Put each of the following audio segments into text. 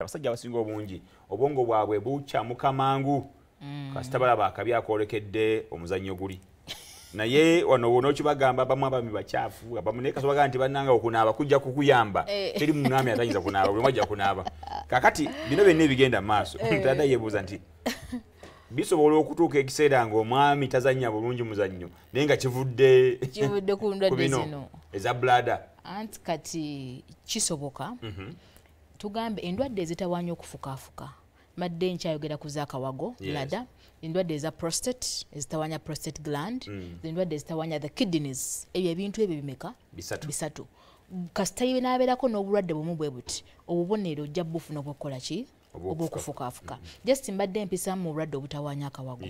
abasajja abasinga obungi obwongo bwabwe bukyamuka mangu mm. kasita balaba akabi akolekedde omuzanyo guli naye wano wonaokibagamba abamu abami bakyafu abamu naye kasobaga nti bannanga okunaaba kujja kukuyamba eh. teri munami atayinza kunaaba buli omu ajja kunaaba kakati bino byenna ebigenda mu maaso eh. tadda yeebuuza nti bisobola okutuuka ekiseera nga omwami tazanya bulungi muzannyo naye nga kivuddekivudde ku ndwadde zino eza blada anti kati kisoboka mm -hmm. tugambe endwadde ezitawanya okufukafuka madde nkyayogera ku zakawago lada endwadde eza prostate ezitawanya prostate gland mm. endwadde ezitawanya the kidneys ebyo ebintu ebyo bimeka bisatu kasitaibe naberako n'obulwadde bumu bwe buti obubonero ojja bufuna obwokukolaki obwokufukafuka mm. just mbadde empisamu obulwadde obutawanya akawago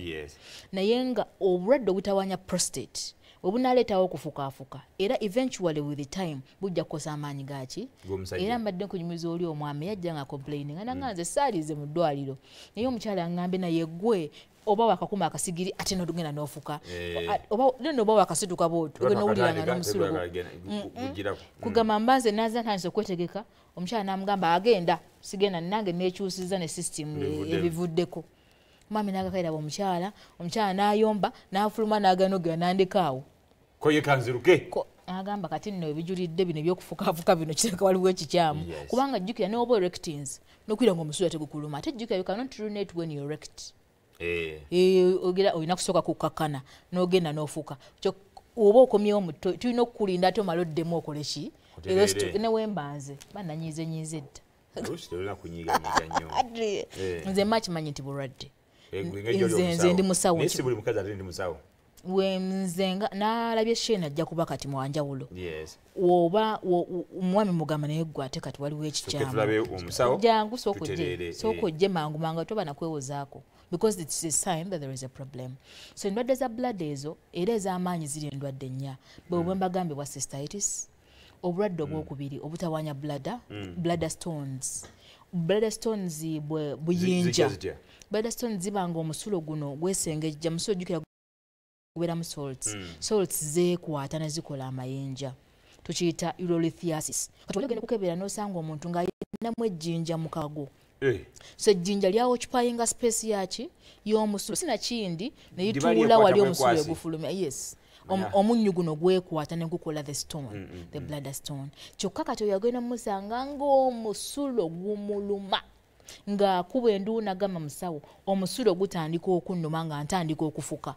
naye nga obulwadde obutawanya prostate obunaletawo okufukafuka era eventually with the time bujja kukosa amaanyi gaki era mbadde nkunyumiriza oli omwami yajja nga complaini nga hmm. naga nze saalize mu ddwaliro naye omukyala agambe naye gwe oba wakakuma akasigiri ate nogenda nofuka eh. nnoba wakasituka bwotnowuliranga nomusulo mm, mm. hmm. kugamba mbanze naza ntandise okwetegeka omukyala namugamba agenda sigenda nange nekyusiza ne system ebivuddeko mwami nagakaira bwe omukyala omukyala nayomba nafuluma nagano gera nandikaawo koyekanziruke agamba kati nno ebijulidde bino ebyokufukafuka bino kiteka waliwo ekikyamu kubanga jjukira newoba erectins nokwira nga omusula tegukuluma ate jjukira yokanot runate when yorect eh. eh, ogera olina kusooka kukakkana nogenda nofuuka oba okomyewo muto tulina okukulinda ate omala oddemu okole ki newembanze bananyiiza enyiiza edda nze makimanyi nti bulwadde eh, nze ndi musawo wenze nalabye sheena ajja kuba kati mwanjawulo woba omwami mugamba naye gwe ate kati waliwo ekikyamujangu eh. sooka ojje mangu mangu toba nakwewozaako because its a sign that there is a problem so endwadde za blood ezo era ez'amaanyi ziri endwadde nnya bwebwembagambe mm. bwa sestitis obulwadde mm. obwokubiri obutawanya blader mm. stones blader stones bwe buyinja blader stones zibanga omusulo guno gwesengejja musulo jukira kubeeramu salts mm. salts zeekwata nezikola amayinja tukiyita urolithiasis kati waliogenda okukebera nosanga omuntu ngaayinamu ejjinja mukago Hey. Eh. so ejjinja lyawocupayinga spaci yaki y'omusulo sinakindi neyituula wali omusulo egufuluma yes yeah. omunyu guno gwekwata negukola the stone mm -mm. the hmm. blodder stone kyokka kati oyoagenda omusanga ngaomusulo gumuluma ngaakuba enduunagama musawo omusulo gutandika okunnuma nga ntandika okufuka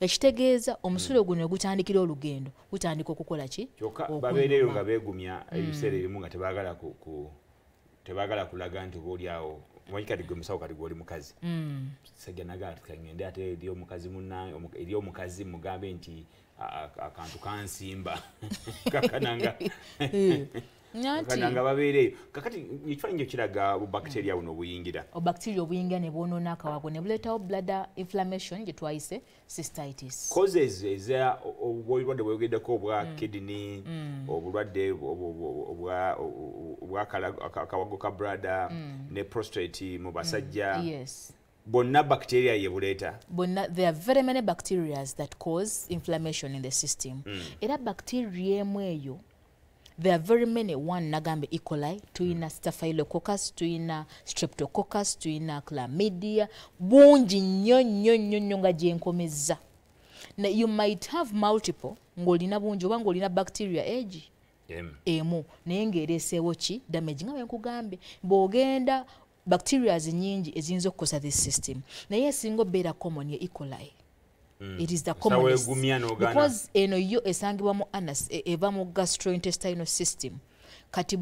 ekitegeeza omusulo hmm. guno egutandikira olugendo gutandika okukola ki babeereeyo nga beegumya hmm. ebiseera ebimu nga tebaagala kulaga nti obaoliawo manyi kati gwe musawo kati gweoli mukazi hmm. sajjanagaatikaŋŋende ate eri omukazi munnange eri omukazi mugambe nti akantu kansimba kakananga nga babeereeyo kakati ekifaani nyo kiraga obacteria buno obuyingira obacteria obuyingira ne bwonoona akawago ne buleetawo blader inflammation gye twayise cystitis coses eza obulwadde bwoyogeddeko obwa mm. kidney mm. obulwadde obwakawago ka brada mm. ne prostrate mu basajja bonna bacteria yebuleeta there are very many bacterias that cause inflammation in the system era bacteria emu eyo there are very many one nagambe ecoli tuina mm. staphylococcus tuina streptococcus tuina clamidia bungi nnyo nnyo nnyo nnyo nga gyenkomezza you might have multiple ngaolina bungi oba ngaolina bacteria egi emu naye ngaereeseewo ki damage nga bwenkugambe bwogenda bacterias nyingi eziyinza okukosa this system naye esinga obeera common ye ecoli Mm. itisthecommonbecause eno eh, yo esangibwa eh, mu anas eva eh, mu gastrointestinal system kati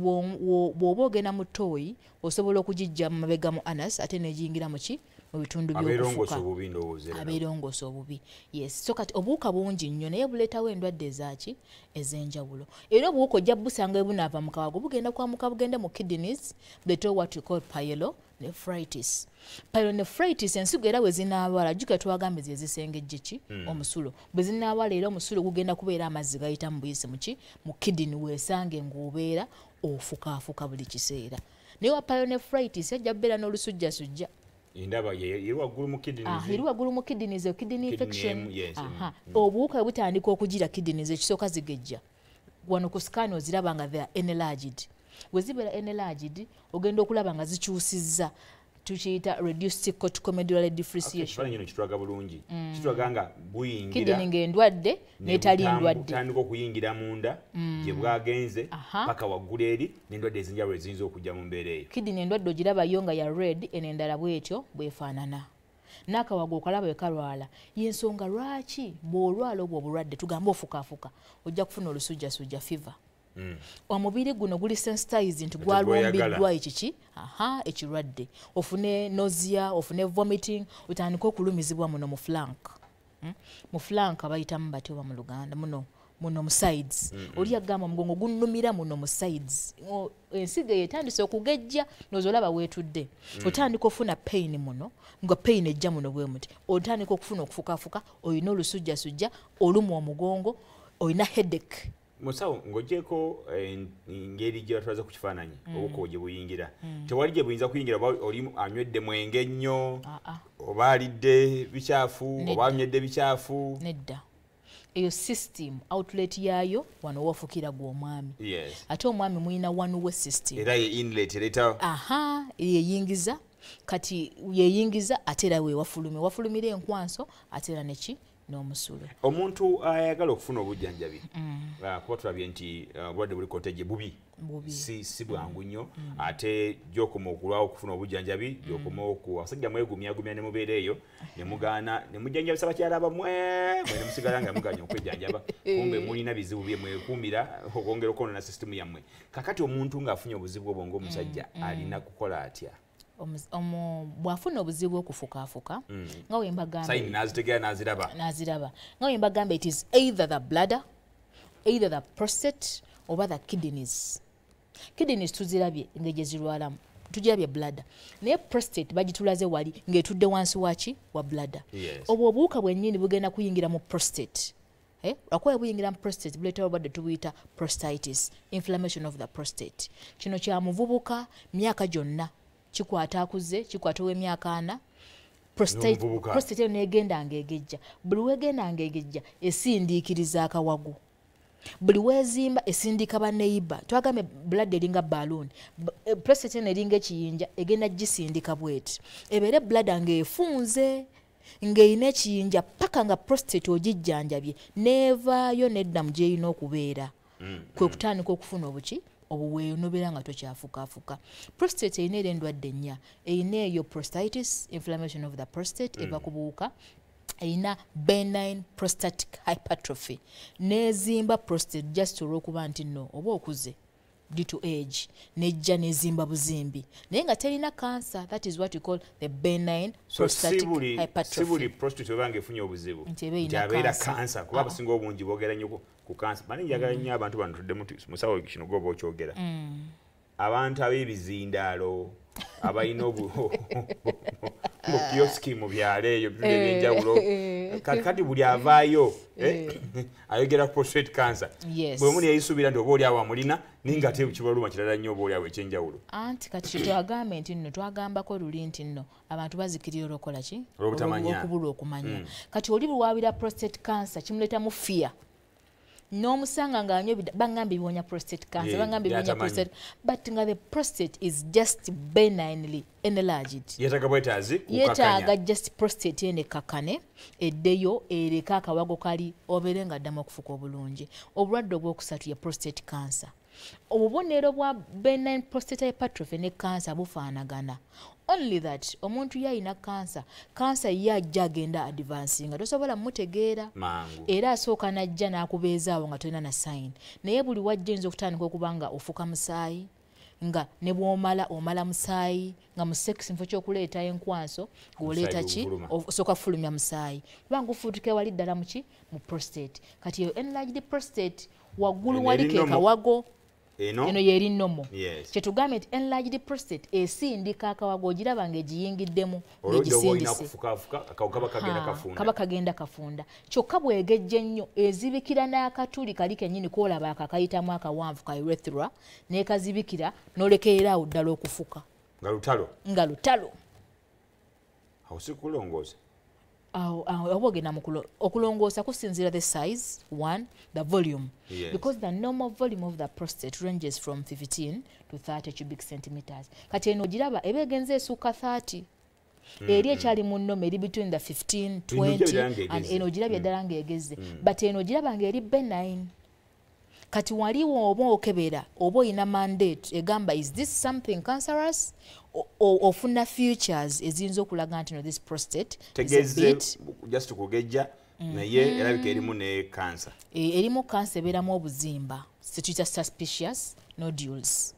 bw'oba ogenda mu toyi osobola okugijja mu mabega mu anas ate neyingira mu ki mubitundu byobufukaabeerongosa obubi yes so kati obuwuka bungi nnyo naye buleetawo endwadde ezaaki ez'enjawulo era obuwuka ojja busanga bunaava mukawago bugenda kwamuka bugenda mu kidneys buleetewo what you call pyelo nefritis pyelo nefritis ensigo era we zinaabala jjuka twagambe ze zisengejje ki hmm. omusulo bwe zinaabala era omusulo gugenda kubeera amazzi gayita mu buyise muki mu kidini weesange ngaobeera ofukaafuka buli kiseera naye wa pyelo nefritis ajja bubeera n'olusujjasujja indaba yeewaggulu mu kidiniziwaggulu ah, mu kidiniz kidini infection mm. obuwuka butandika okugira kidiniz ekisooka zigejja wano ku sikaani oziraba nga thea enelagid we zibeera enelagid ogenda okulaba nga zikyusizza tukiyita reduced corticomedullary defeciationkitulaga bulungi mm. kitulaga nga buyingiraidininga endwadde netali ndwaddetandika okuyingira munda mm. gye bwagenze paka waggula eri n'endwadde ezinjawulo eziyinza okujja mu mbeera eyo kidini endwadde ogirabayo nga ya red enendala bwetyo bwefaanana nakawaga okalaba wekalwala yensonga lwaki bwolwala obwo obulwadde tugambe ofukafuka ojja kufuna olusujjasujja fiva Mm. omubiri guno guli sensitize nti gwalumbiddwa ekiki aha ekirwadde ofune nozia ofune vomiting otandika okulumizibwa muno mu flank hmm? mu flank bayitamu batewa mu luganda muno muno musides oli agamba omugongo gunumira muno musides ensiga eyo etandise okugejja noza olaba wetudde mm. otandika ofuna pain muno nga pain ejja muno bwemuti otandika okufuna okufukafuka olina olusujjasujja olumwa omugongo olina headake musawo ng'oggyeko engeri eh, gye batwaza ku kifaananyi obukoogi mm. buyingira mm. tewali gye buyinza kuyingira oli anywedde mwenge nnyo ah, ah. oba alidde bikyafu oba anywedde bikyafu nedda eyo system outlet yaayo wano wafukira gwe omwami ate omwami mulina wanuwe system era yeinletereta aha yeyingiza kati yeyingiza ate era wewafulume wafulumira enkwanso ate era neki nomusulo omuntu ayagala okufuna obujjanjabi mm. kuba tulabye nti uh, obulwadde buli kontege bubi si bwangu mm. nnyo mm. ate gyokoma okulwawo okufuna obujjanjabi gyokoma oku abasajja mwegumyagumya nemubeera eyo nemugaana nemujjanjabisa bakyala bamwe nemusigala nga emuganya okwejjanjaba kumbe mulina bizibu byemwekuumira okwongera okwonona sisitimu yammwe kakati omuntu ngaafunye obuzibu obwo ngaomusajja alina kukola atya bwafuna obuzibu okufukafuka nazirabanaziraba hmm. nga wembagamba it is either the bladder either the proset oba the kidneys kidneys tuzirabye nga gyezirwalamu tugirabye bladder naye prostate bagitulaze wali ngaetudde wansi waki wa bladder obwo obuwuka bwenyini bugenda kuyingira mu prostate eh? lwakuba buyingira mu prostate buleta obadde tubuyita prostitis inflammation of the prostate kino kya muvubuka myaka gyonna kikwata akuze kikwata owemyaka ana prostate eno negenda ngaegejja buli wegenda ngaegejja esindikiriza akawago buli wezimba esindika baneiba twagambe bulade eringa baluuni eh, prostate eno eringa ekiyinja egenda gisindika bweti ebeere bulada ngaefunze ngaeyina ekiyinja paka nga prostate ogijjanjabye nevaayo nedda mu gyeyina okubeera mm, kwe mm. kutandika okufuna obuki obuweeyo nobeera nga tokyafukaafuka prostate erina era endwadde nnya erina eyo prostitis inflammation of the prostate mm. eva ku buwuka erina benin prostatic hypertrophy nezimba prostate just olwokuba nti nno oba okuze due to age nejja nezimba buzimbi naye nga telina cancer that is what you call the benign sibuli prostitute obanga efunye obuzibu ntiabeera cancer kuba ah. abasinga obungi bogera nyo ku cancer mani njagala nnyo abantu bano tuddemu musawo kino goba okyogera mm. abantu ab'ebizindaalo abalina mukioski mu byalo eyo eh. byenjawulo kati buli avaayo eh. Eh, ayogera prostrate cancer bwemu neyayisuubira nti oba oli awo amulina ninga te kibaluma kirala nnyo oba olyawo ekyenjawulo anti kati kyetwagambe nti nno twagambako luli nti nno abantu bazikirira olwokola ki olwokubulwa okumanya hmm. kati oli bulwawira prostate cancer kimuletamu fiya nomusanga ngaanyo bagambe bibonya prostate cancer bagambe bibonya prostate but nga the prostate is just benignly enlarged yetaga bwetaazi yetaaga just prostate ene kakane eddeyo ereka akawago kali obeere nga ddamu okufuka obulungi obulwadde obwokusatu ye prostate cancer obubonero bwa benin prostate patrophy ne kansa bufaanagana only that omuntu ye ayina kansa kansa ye ajja agenda advansi nga tosobola mutegeera era asooka najja n'akubeezaawo nga tolina na sayin naye buli wajja yinza okutandika okuba nga ofuka musaayi nga ne bwomala omala musaayi nga mu sekisi mufo kyokuleeta enkwanso ngaoleeta ki osooka kufulumya musaayi kubanga ofuutuka wali ddala muki mu prostate kati enlarged prostate waggulu wali kekawago eno yeri nomo kyetugambye nti enlarged prostat esindika akawaga ogiraba ngaegiyingiddemu ngegisindisekaba kagenda kafunda kyokka bwegejja ennyo ezibikira n'akatuli kali kenyini kolaba akakayitamu akawanvu ka urethra nekazibikira nolekerera awo ddala okufuka nga lutalo nga lutalo osikulongoza obaogenda mukulo okulongoosa kusinzira the size one the volume yes. because the normal volume of the prostate ranges from 15 to 30 cubic centimeters kati eno ogiraba eba egenza esuuka 30 mm-hmm. eri ekyali munoma eri between the 15 20 eno ogiraba eddala ngaegeze mm-hmm. but eno ogiraba ngaeri benin kati waliwo oba okebera oba olina mandate egamba is this something cancerous ofuna futures eziyinza okulaga nti no this prostate tegeze just kugejja naye mhm. erabika erimu ne cancer e, erimu cancer ebeeramu obuzimba situita suspicious nodules no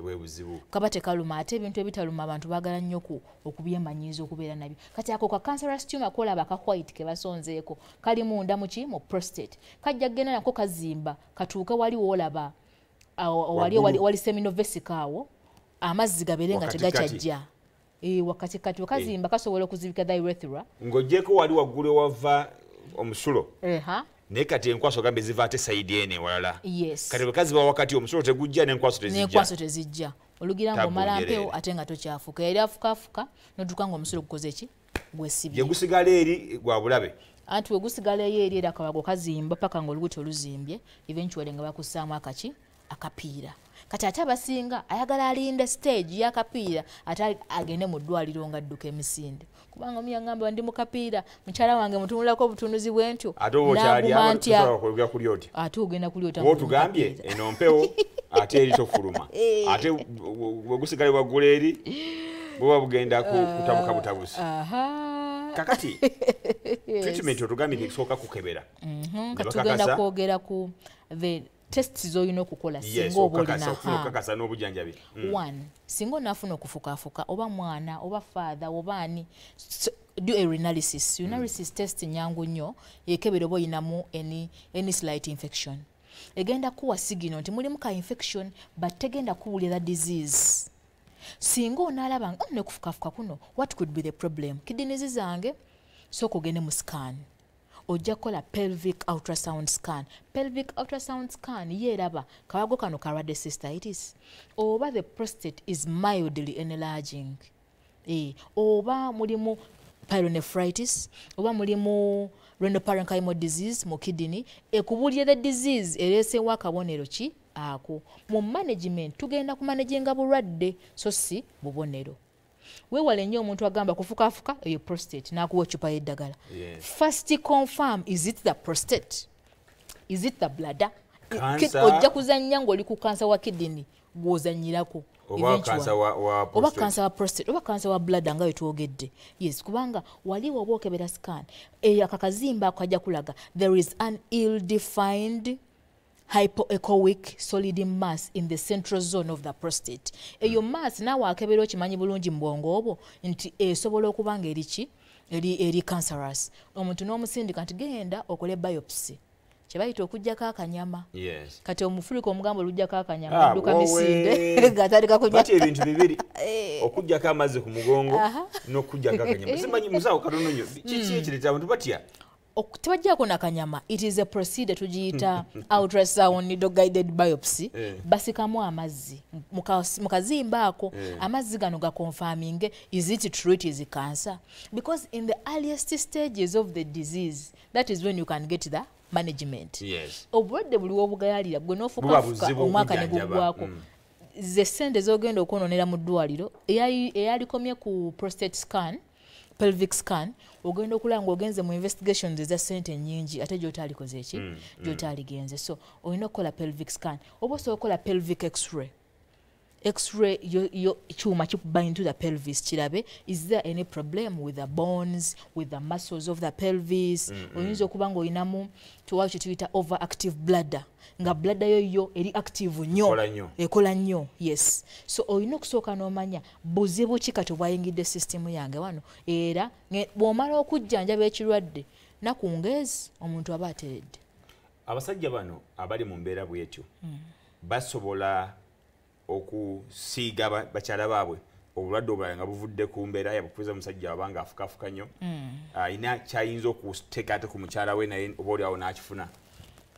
ebwebuzibu kaba tekaluma ate ebintu ebitaluma abantu bagala nyoku okubyemanyiiza okubeera nabyo kati ako kakanseratuma kolaba kahwite kebasonzeeko kali munda muki mu prostate kajja kgenda nako kazimba katuuke waliwo olaba wali seminovesika awo amazzi gabeere nga tegakyajja wakatikati wekazimba eh. kasobola okuzibika thyrethra ng'ogyeko wali waggulu ewava omusulo naye kati enkwaso gambe ziva ate saidi ene ewalala kati bwekaziba wakati omusolo tegujja nenkwaso tezijja olugira ngaomala mpewo ate nga tokyafuka yali afukaafuka notuka nga omusolo gukoze ki gwesibyegusigala eri gwabulabe anti wegusigalayo eri era kawago kazimba paka nga olubuto oluzimbye eventuali nga bakusaamu akaki akapiira kati ate abasinga ayagala alinda stage yakapiira ate agende mu ddwaliro nga adduka emisinde kubanga muyaamba ndi mukapiira mukyala wange mutunulako obutunuzi bwentyo ate ogenda kulyotaotugambye eno mpewo ate eritofuluma eh. ate wegusigale wagula eri bweba bugenda kutabuka butabusi kakati treatment otugambye nekusooka kukebera mhm, katugenda kwogera ku test zolina okukola singa oba olinaha mm. one singa onafuna okufukafuka oba mwana oba fatha obaani urinalysis mm. urinalysis test nyangu nnyo yekebere oba olinamu any slight infection egenda kuwa sigino nti mulimu ka infection but tegenda kuwulira disease singa onaalaba nga oh, nekufukafuka kuno what could be the problem kidinizi zange sooka ogende mu scan ojja kukola pelvic ultrasound scan pelvic ultrasound scan yeeraba kawago kano kalwadde cystitis oba the prostate is mildly enlarging e, oba mulimu pyronephritis oba mulimu renoparenchymo disease mu kidney ekubulya the disease ereesewo akabonero ki ako mu management tugenda kumanajinga bulwadde so si bubonero wewale nnyo omuntu agamba kufukafuka eyo prostate nakuwa ecupa yeddagala yes. first confirm is it the prostate is it the blader ojja kuzanya ngaoli ku kansa wa kidini gwozanyirako oba kansa wa prostate oba kansa wa blader nga wetwogedde yes kubanga waliwo obaokebera scan eyo akakazimba akajja kulaga there is an ill defined hypoechoic solid mass in the central zone of the prostate eyo mm. mass naawe akebera okimanyi bulungi mubwongo obwo nti esobola okuba ngaeriki eri cancerous omuntu n'omusindika nti genda okole biopsy kyebayita okugjako akanyama yes. kati omufurika omugambo olugjako akanyama ah, duka misinde gatalikakuti ebintu bibiri eh. okugjako amazzi ku mugongo nokugjako akanyama simanyi musawo katono nyo kiki ekireta abantu batya tebajjako nakanyama it is a procedure tugiyita outresound guided biopsy yeah. basikamu amazzi mukazimbaako yeah. amazzi gano gakonfaminge is it true it is cancer because in the earliest stages of the disease that is when you can get the management yes. obulwadde buliwo obugayalira gwe nofukafuka omwaka ne guggwako mm. ze sente zogenda okwononera mu ddwaliro eyalikomye ku prostate scan pelvic scan ogenda okulaba nga ogenze mu investigations eza sente nyingi ate gyotaalikozeeki mm, mm. gyotaaligenze so olina okukola pelvic scan oba osobola okukola pelvic x-ray x-ray yo, yo chuma chikuba into the pelvis chirabe is there any problem with the bones with the muscles of the pelvis oyinza okuba nga oyinamu tuwali kyetuyita over active bladder nga bladda yoyo eri active nnyo ekola nnyo yes so oyina okusooka n'omanya buzibu kikati obwayingidde sisitemu yange wano era bw'omala okujjanjaba ekirwadde nakungezi omuntu aba ateredde abasajja bano abali mu mbeera bwetyo mm. basobola mm okusiiga bakyala baabwe obulwadde obulala nga buvudde ku mbeera yabukubiza musajja waba nga afukafuka nnyo hmm. ayina ah, kyayinza okuteeka ate ku mukyala we naye obaoliawo n'akifuna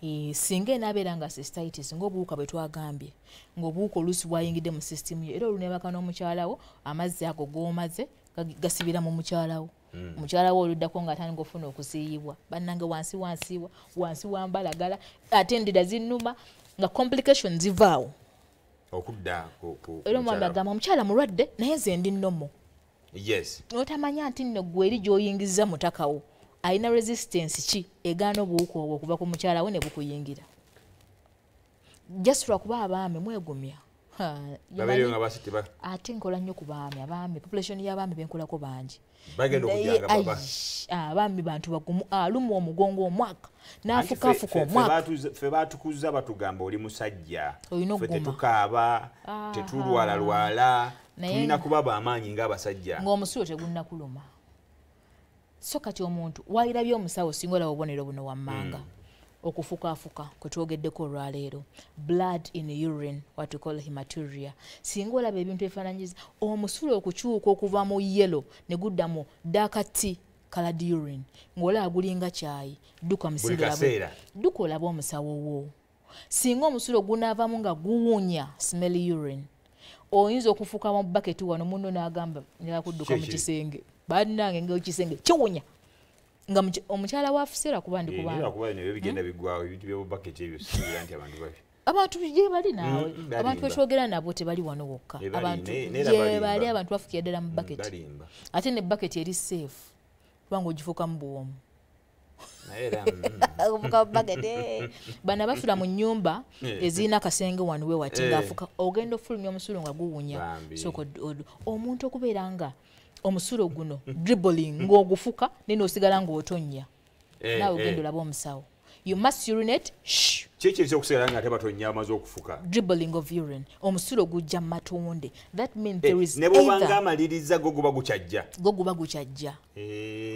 eh, singa enaabeera nga sisitaitis ngaobuwuka bwe twagambye ngaobuwuka oluusi bwayingidde mu sisitimu yo era olunebaka n'omukyalawo amazzi ago goomaze gasibira mu mukyalawo omukyalawo hmm. oluddako nga atandika okufuna okusiiyibwa bannange wansi wansiiwa wansi wambalagala atendera zinnuma nga complication zivaawo era omwami agamba omukyala mulwadde naye nze ndi nnomo notamanya nti nno gwe eri gyoyingiza mutakawo alina resistance ki egaana obuwuka obwo okuva ku mukyalawe ne bukuyingira jasula kuba abaami mwegumya mpaka babiri nga basi tiba ate nkola nnyo ku baami abaami population y'abaami benkolako bangi ah, abaami bantu bagumu ah, alumwa omugongo omwaka nafukafuka omwakafe batukuza batugamba oli musajja fe tetukaaba ah. tetulwalalwala tulina kuba bamaanyi ngaabasajja ngaomusiro tegunnakuluma so kati omuntu wayirabye omusawo singa olaba obubonero buno wammanga mm. okufukaafuka kwetwogeddeko olwaleero blood in urin what call himaturia singa olaba ebintu ebifaananyiza omusulo okukyuka okuva mu yello ne guddamu dakati colod urin ngaolaba gulinga kyayi dukamusdduka olaba omusawo wo singa omusulo gunaavamu nga guwunya smell urin oyinza okufukamu baketi wano muno nagamba nakudduka mukisenge bannange ngekisenge kiwunya nga omukyala wafusera kuba hmm? abantu gye bali hmm, naawe abantu bekyogera nabo tebali wano wokka abantgyebali abantu bafukira ddala mu hmm, baketi ate ne baketi eri saafe kubanga ogifuuka mu buwomu eh. bana bafula mu nyumba eh. eziina akasenge wanuwewati ngaafuka eh. ogenda ofulumya omusulo nga guwunya omuntu okubeera nga Eh, eh. eh, omusulo guno dribbling ngaogufuka nena osigala ngaotonya nawe ogenda olaba omusawo omusulo gujja mumatonde goguba gukyajja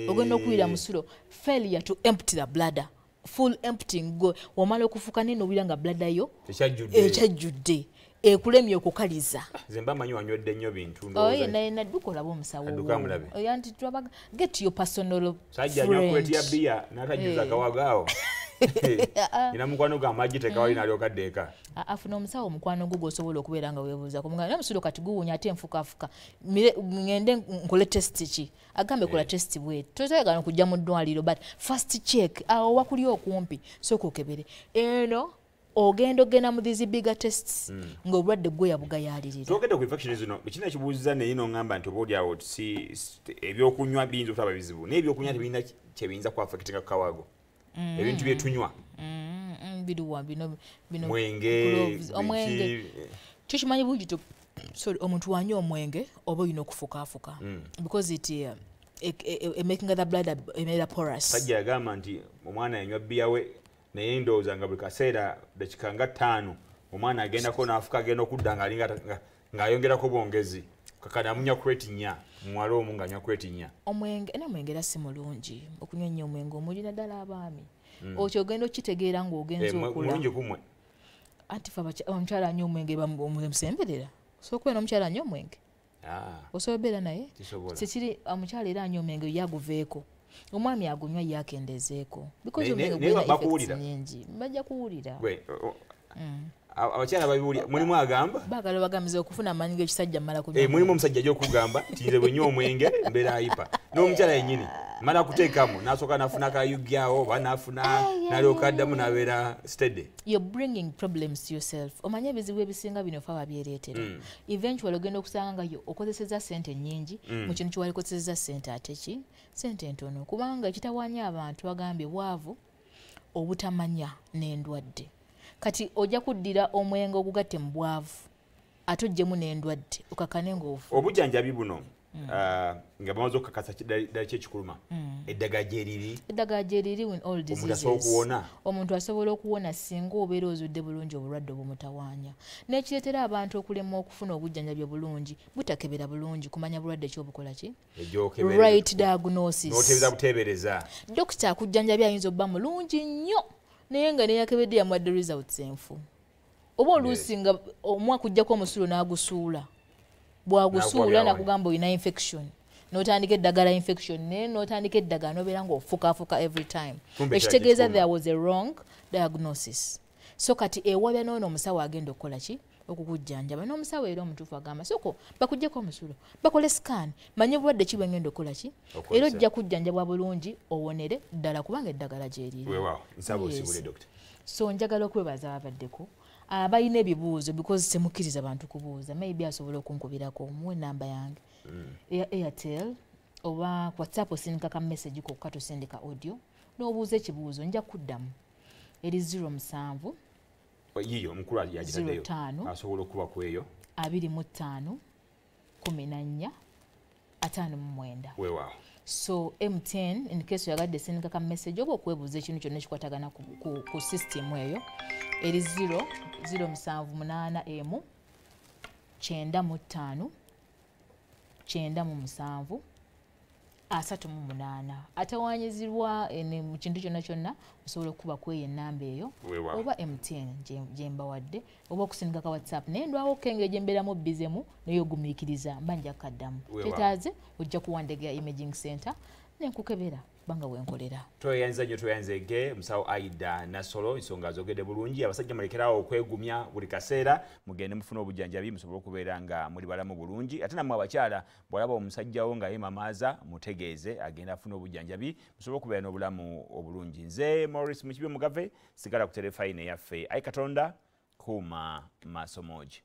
ogenda okuwira musulo failure to empty the bladder full empting omala okufuka nene owira nga bladdayo ekyajjudde eh, ekulemye okukaliza ah, zemba manyi wanywedde nnyo bintu yenayena dukolaba omusawoyantitwabaga get your personal sajja nyakwetya biya natajuza gawagaawo eh. ah, ah. ina mukwano gwa maji tekawali eh. nalyokadde eka afuna omusawo omukwano gu gosobola okubeera nga webuuzaku muga namusulo kati guwunya ate enfukafuka ŋende nkole test ki agambe kola eh. test bwete totayagala okujja mu ddwaliro but first check awo wakuli okumpi sooka okebere eno ogenda ogenda mu these bigger tests hmm. ng'obulwadde gwe yabugayalirirakinakibuuzizanayenoamba nti oba oliawo ebyokunywa biyinza okutaba bizibu naye ebyokunywa tebirina kyebiyinza kwafekitinga kukawago hmm. ebintu byetunywa hmm, kyokimanyi bulungi omuntu wanye omwenge oba olina okufukafuka eh, eh, eh, makinga the blood porus sajja yagamba nti omwana yanywa bbiyawe naye ndowooza nga buli kaseera dakika nga ttaano omwana agendako naafuka agenda okudda ngaayongerako bwongezi kakadamunya kureti nnya muwala omu nganywa kureti nnya omwengena omwengera si mulungi okunywa nnyo omwenge omuli naddala abaami hmm. okyo ogenda okitegeera ngaogenzaokulamulungi eh, kumwe anti omukyala anywa omwenge musemberera sokuba nomukyala anywa omwenge ah. osobola obeera naye kikiri omukyala era anywa omwenge yaguveeko omwami agunywa ye akendezeeko bajja kuwulira mm. abakyala babimulimu agamba bagala bagamiza okufuna amaanyi g'ekisajja mmala kumulimu eh, omusajja gyokugamba tinze bwenya omwenge mbeera ayipa n'omukyala yennyini mala kuteekamu nasooka nafuna kayugyawo oba nafuna nalyoka addamu nabeera stede you're bringing problems to yourself omanye ebizibu ebisinga bino fa wabyereetera mm. eventual ogenda okusanga nga okozeseza sente nyingi mm. mu kintu kiwalikozeseza sente ate ki sente ntono kubanga ekitawanya abantu agambye bwavu obutamanya n'endwadde kati ojja kuddira omwenge ogugatte mu bwavu ate ojjemu n'endwadde okakane ngaofu obujjanjabi buno Mm. Ah, nga bamaze okukakasa ddala kyekikuluma eddagala gyeriri eddagala gyeriri omuntu asobola okuwona singa obeera ozudde bulungi obulwadde obumutawaanya n'ekireetera abantu okulema okufuna obujjanjabi obulungi butakebera bulungi kumanya bulwadde kyobukola ki right diagnosis dokita akujjanjabi ayinza okuba mulungi nnyo naye nga neyakebedde yamwadde results enfu oba oluusi nga omwaka ujjako omusulo n'agusuula yes. bwagusuula nakugamba olina infection notandika eddagala infection naye notandika eddagala nobeera ngaofukafuka every time ekitegeeza there was a wrong diagnosis so kati ewabya noona omusawo agenda okukola ki okukujjanjaba nomusawo era omutuufu agamba soko bakugjako omusulo bakole sikan manye obulwadde ki bwe ngenda okukola ki era ojja kujjanjabwa bulungi owonere ddala kubanga eddagala gyeriri well, wow. yes. so njagala okwebaza abaddeko abalina ah, ebibuuzo because temukkiriza bantu kubuuza maybe asobola okunkubirako omuwe enamba yange mm. airtel oba whatsapp osindika ka message kokka tosindika audio nobuuza ekibuuzo nja kuddamu eri 0 musanvu yiyo omukulu yagiraeyo asobola okuba ku eyo 25 14 59 wewaawo so mtn inkase oyagadde esindika ka message oba okwebuuza ekintu kyonna ekikwatagana ku, ku, ku system eyo eri 0781 95 97 asatu mu munaana atawanyizirwa eh, mu kintu kyonna kyonna osobola okukuba kweyo enamba eyo oba mtn gyembawadde oba okusindika ka whatsapp naye ndwawo okengeri gyemberamu bizemu naye ogumiikiriza mba njakaddamu kyetaaze ojja kuwandega imaging center nenkukebera kubanga wenkolera tweyanyiza jyo tweyanyizege musawo aida nasolo ensonga zogedde bulungi abasajja mulekerawo okwegumya buli kaseera mugende mufuna obujjanjabi musobole okubeera nga muli balamu bulungi ate namwe abakyala bwalaba omusajjawo nga yemamaaza mutegeeze agenda afuna obujjanjabi musobole okubeera n'obulamu obulungi nze morris mukibi omugave sigala ku terefayina eyaffe ai katonda kuuma masomoje